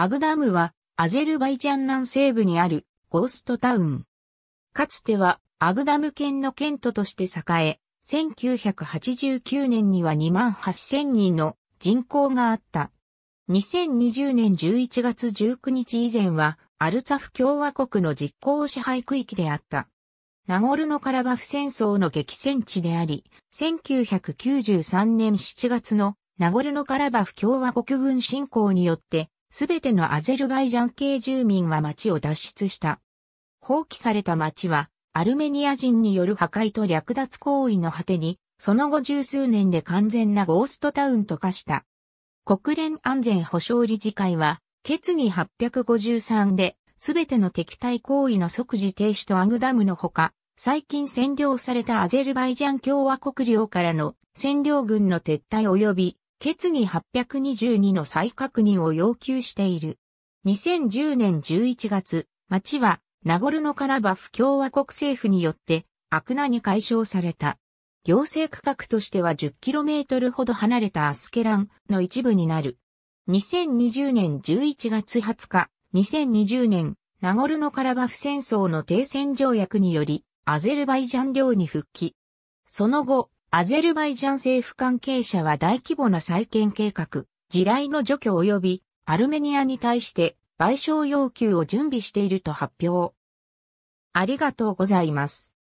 アグダムはアゼルバイジャン南西部にあるゴーストタウン。かつてはアグダム県の県都として栄え、1989年には2万8000人の人口があった。2020年11月19日以前はアルツァフ共和国の実行支配区域であった。ナゴルノカラバフ戦争の激戦地であり、1993年7月のナゴルノカラバフ共和国軍侵攻によってすべてのアゼルバイジャン系住民は町を脱出した。放棄された町は、アルメニア人による破壊と略奪行為の果てに、その後十数年で完全なゴーストタウンと化した。国連安全保障理事会は、決議853で、すべての敵対行為の即時停止とアグダムのほか、最近占領されたアゼルバイジャン共和国領からの占領軍の撤退及び決議822の再確認を要求している。2010年11月、町はナゴルノカラバフ共和国政府によってアクナに解消された。行政区画としては 10km ほど離れたアスケランの一部になる。2020年11月20日、2020年、ナゴルノカラバフ戦争の停戦条約により、アゼルバイジャン領に復帰。その後、アゼルバイジャン政府関係者は大規模な再建計画、地雷の除去及びアルメニアに対して賠償要求を準備していると発表。ありがとうございます。